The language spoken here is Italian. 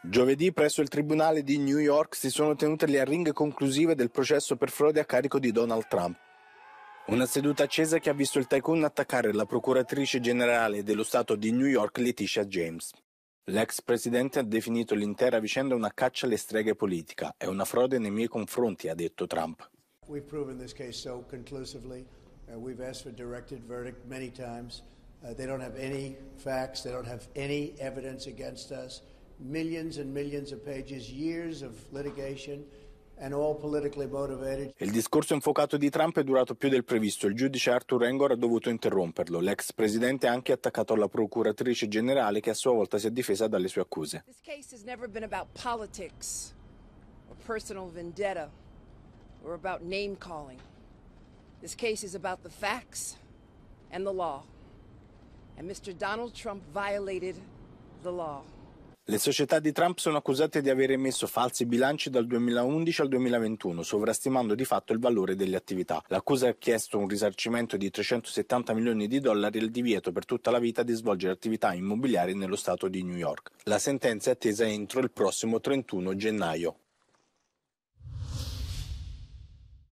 Giovedì presso il tribunale di New York si sono tenute le arringhe conclusive del processo per frode a carico di Donald Trump. Una seduta accesa che ha visto il tycoon attaccare la procuratrice generale dello Stato di New York Letitia James. L'ex presidente ha definito l'intera vicenda una caccia alle streghe politica È una frode nei miei confronti, ha detto Trump. We've proven this case so conclusively. Uh, we've asked verdict many times. Uh, they don't have any facts, they don't have any evidence against us. Il discorso infuocato di Trump è durato più del previsto. Il giudice Arthur Engor ha dovuto interromperlo. L'ex presidente ha anche attaccato la procuratrice generale che a sua volta si è difesa dalle sue accuse. This case has never been about politics or personal vendetta or about name calling. This case is about the facts and the law. And Mr. Donald Trump violated the law. Le società di Trump sono accusate di aver emesso falsi bilanci dal 2011 al 2021, sovrastimando di fatto il valore delle attività. L'accusa ha chiesto un risarcimento di 370 milioni di dollari e il divieto per tutta la vita di svolgere attività immobiliari nello stato di New York. La sentenza è attesa entro il prossimo 31 gennaio.